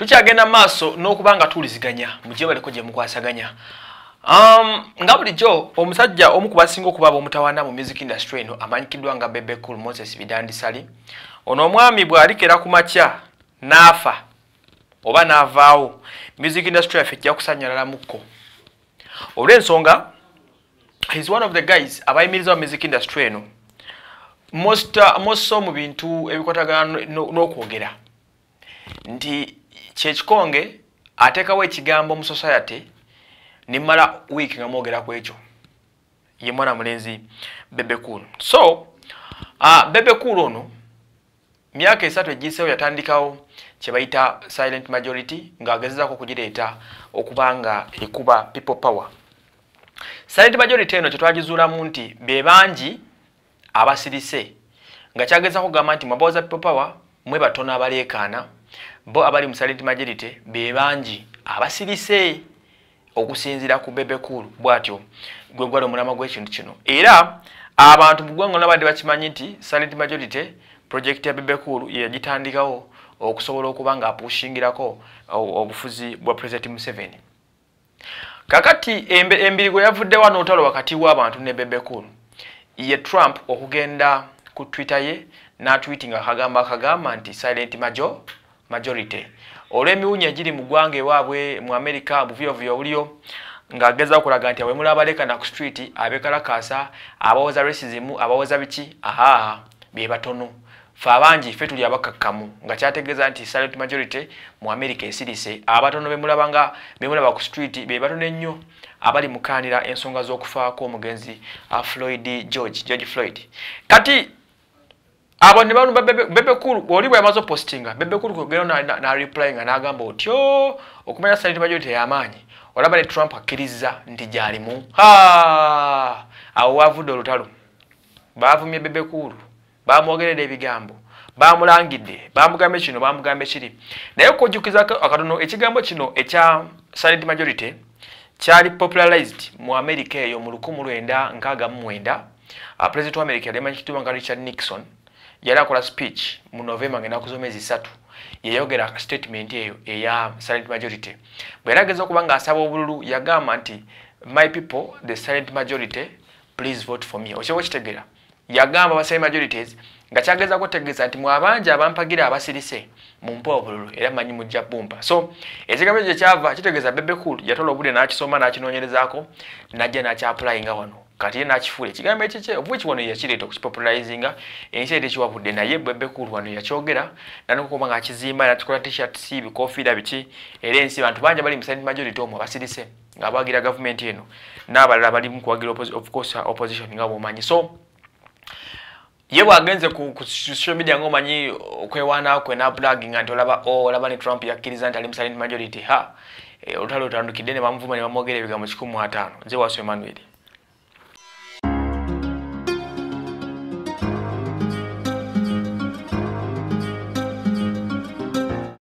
tukyagenda maaso n'okuba nga tuwuliziganya mugyebaleko gye mukwasaganya um, nga bulijjo omusajja omu ku basinga okubaaba omutawaana mu music industry eno amanyikiddwa nga bebe cool moses bidandisali ono omwami bw'alikera ku makya n'afa oba n'avaawo music industry yaffe ejja kusanyalalamukko olw'ensonga is one of the guys abayimiriza ba music industry eno most, uh, most so mu bintu ebikwatagana n'okwogera nti kyekikonge ateekawo ekigambo mu society nemmala wiiki nga mwogeraku ekyo ye mwana mulenzi bebekulu so uh, bebekulu ono myaka esatu egiiseewo yatandikawo kyebayita silent majority ng'agezezako okugireeta okuba nga ekuba people power silent majority eno kyetwagizuulamu nti be bangi abasirise nga kyagezezako kugamba nti mwabawoza people power mwe batono abaleekaana bo abali mu salid majority bebanji abasirise okusinzira ku bebekulu bwatyo gwe gwali omulama gw'ekintu kino era abantu mu ggwanga nabadde bakimanyi nti salid majority projekiti ya bebekulu yagitandikawo okusobola okuba nga apushingirako obufuzi bwa president museveni kakati embirigo yavudde wa nootalo wakati w'abantu ne bebekulu ye trump okugenda ku twitter ye natwiti nga akagamba akagamba nti silent majority majority olw'emiwunya egiri mu ggwanga ewaabwe mu amerika buvuyovuyo buliyo ngaageza okulaga nti awemula abalekana ku street abekalakaasa abawoza resizimu abawoza biki ahaha be batono fe abangi fe tuli abakakkamu nga kyategeeza nti silent majority mu amerika esirise abatono bemulabanga bemulaba ku street be batono ennyo abali mukaanira ensonga z'okufaako omugenzi floyd george george floyd kati abo ne balumba bebekulu bebe bwoliba yamaze postinga bebekulu kugera na, na, na replyinga nagamba otyo oh, okumanya saidi majote yamanyi olaba ne trump akkiriza nti gyalimu awavudde olutalo bavumye bebekulu bamwogeredde ebigambo bamulangidde bamugambe kino bamugambe kiri naye okujjukiza akatono ekigambo kino ekya salid majority kyali popularized mu america eyo mu 1969 uh, president wa america yalimanyi kituba nga richard nixon yali akola speech mu novemba ngaenaku zomezi isatu yeyayogera statement eyo eya silent majority bwe yali ageza okuba ngaasaba obululu yagamba nti my people the silent majority please vote for me okyoba kitegera yagamba aba silent majorities nga kyagezaku okutegeeza nti mwabangi abampagira abasirise mumpa obululu era manyi mujja bumba so ekigambo ekyo kyava kitegeeza bebekulu yatola obudde nakisoma nakinoonyerezaako najja nakyapulayinga wano kati ye nakifuula ekigambo ekikye obwiki wano yakireeta okukipopularizinga ensi ete kiwabudde naye bebekulu wano yakyogera nanokukuba ngaakizimba natukola tshirts bikofiira biki era ensi bantu bangi abali musent majority omu abasirise nga bagira gavumenti eno n'abalala bali mukuwagira ofcourse opposition nga bwomanyi so ye bwagenze ku social media ngaomanyi okwewanakwe nablagginga nti olaba o oh, olaba ne trump yakkiriza nti ali musent majority ha eh, olutalo otandukidde ne bamuvuma ne bamwogera ebigambo kikumu ataano nze waso emmanuel